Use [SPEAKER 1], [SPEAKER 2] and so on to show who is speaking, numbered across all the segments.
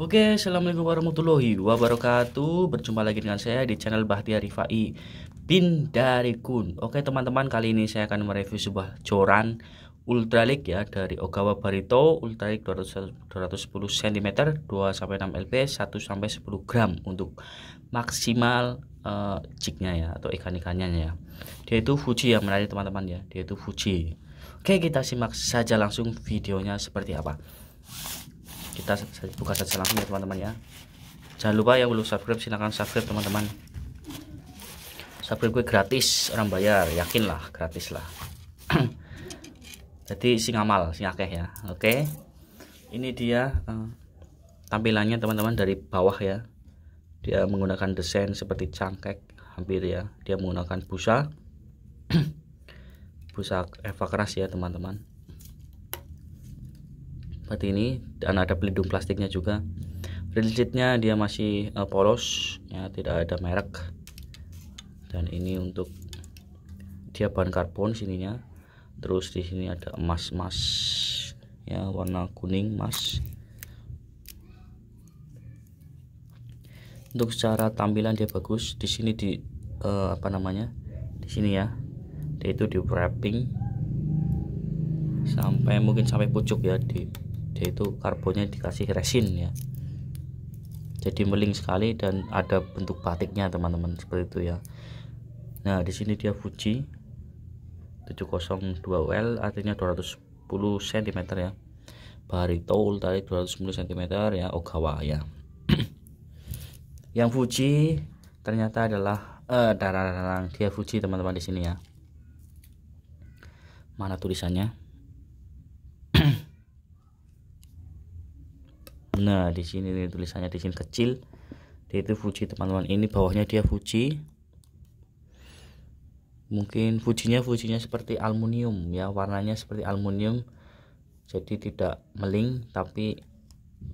[SPEAKER 1] Oke, Assalamualaikum warahmatullahi wabarakatuh Berjumpa lagi dengan saya di channel Bahtiar Rifai Bin dari Kun Oke teman-teman, kali ini saya akan mereview sebuah joran ultralik ya dari Ogawa Barito Ultralik 210 cm 2-6 lb 1-10 gram untuk maksimal uh, eh, jignya ya atau ikan-ikannya ya dia itu Fuji ya menarik teman-teman ya dia itu Fuji Oke kita simak saja langsung videonya seperti apa kita buka saja langsung ya teman-teman ya jangan lupa yang belum subscribe silahkan subscribe teman-teman subscribe gue gratis orang bayar yakinlah gratis lah jadi sing amal sing akeh ya oke okay. ini dia uh, tampilannya teman-teman dari bawah ya dia menggunakan desain seperti cangkek hampir ya dia menggunakan busa busa eva keras ya teman-teman seperti ini dan ada pelindung plastiknya juga rilisitnya dia masih uh, polos ya tidak ada merek dan ini untuk dia bahan karbon sininya terus di sini ada emas emas ya warna kuning emas untuk secara tampilan dia bagus di sini di uh, apa namanya di sini ya dia itu di wrapping sampai mungkin sampai pucuk ya di dia itu karbonnya dikasih resin ya jadi meling sekali dan ada bentuk batiknya teman-teman seperti itu ya nah di sini dia Fuji 702L artinya 210 cm ya Barito tadi 210 cm ya Ogawa ya yang Fuji ternyata adalah eh darah dia Fuji teman-teman di sini ya mana tulisannya Nah, di sini nih tulisannya di sini kecil. Dia itu Fuji, teman-teman. Ini bawahnya dia Fuji. Mungkin Fujinya Fujinya seperti aluminium ya, warnanya seperti aluminium. Jadi tidak meling tapi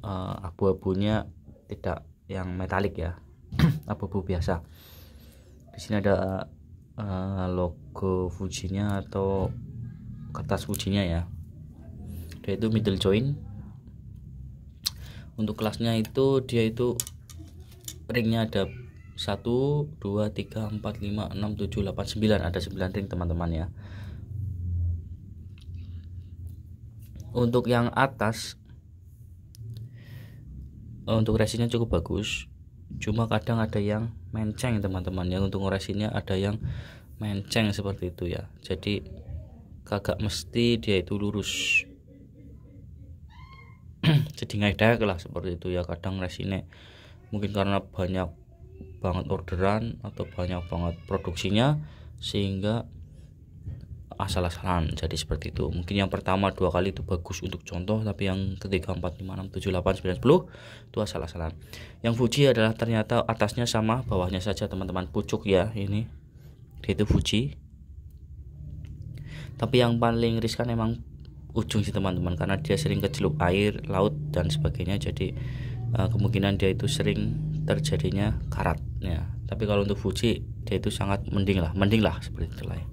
[SPEAKER 1] uh, abu-abunya tidak yang metalik ya. abu-abu biasa. Di sini ada uh, logo Fujinya atau kertas Fujinya ya. Dia itu middle joint untuk kelasnya itu dia itu ringnya ada 1 2 3 4 5 6 7 8 9 ada 9 ring teman-teman ya untuk yang atas eh, untuk resinya cukup bagus cuma kadang ada yang menceng teman-teman ya untuk resinya ada yang menceng seperti itu ya jadi kagak mesti dia itu lurus jadi ngedek lah seperti itu ya kadang resinnya mungkin karena banyak banget orderan atau banyak banget produksinya sehingga asal-asalan jadi seperti itu mungkin yang pertama dua kali itu bagus untuk contoh tapi yang ketiga empat lima enam tujuh delapan sembilan sepuluh itu asal-asalan yang Fuji adalah ternyata atasnya sama bawahnya saja teman-teman pucuk ya ini itu Fuji tapi yang paling riskan emang ujung sih teman-teman karena dia sering kecelup air laut dan sebagainya jadi uh, kemungkinan dia itu sering terjadinya karat ya tapi kalau untuk Fuji dia itu sangat mending lah mending lah seperti itu lah ya.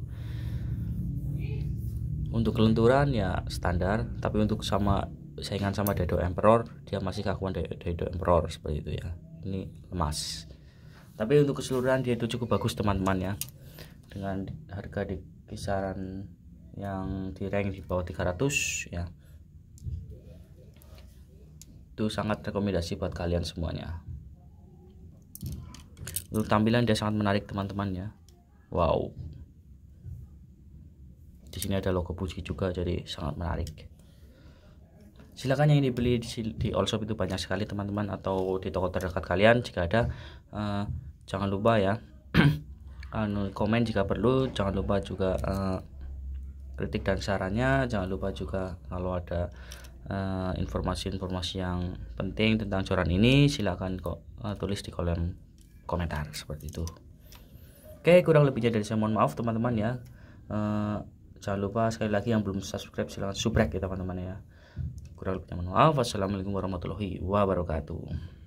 [SPEAKER 1] untuk kelenturan ya standar tapi untuk sama saingan sama Dado Emperor dia masih kakuan Dado Emperor seperti itu ya ini lemas tapi untuk keseluruhan dia itu cukup bagus teman-teman ya dengan harga di kisaran yang di rank di bawah 300 ya itu sangat rekomendasi buat kalian semuanya untuk tampilan dia sangat menarik teman-teman ya wow di sini ada logo Fuji juga jadi sangat menarik silakan yang dibeli di, di all shop itu banyak sekali teman-teman atau di toko terdekat kalian jika ada uh, jangan lupa ya anu komen jika perlu jangan lupa juga uh, kritik dan sarannya jangan lupa juga kalau ada eh, informasi-informasi uh, yang penting tentang joran ini silahkan kok uh, tulis di kolom komentar seperti itu oke kurang lebihnya dari saya mohon maaf teman-teman ya uh, jangan lupa sekali lagi yang belum subscribe silahkan subscribe ya teman-teman ya kurang lebihnya mohon maaf wassalamualaikum warahmatullahi wabarakatuh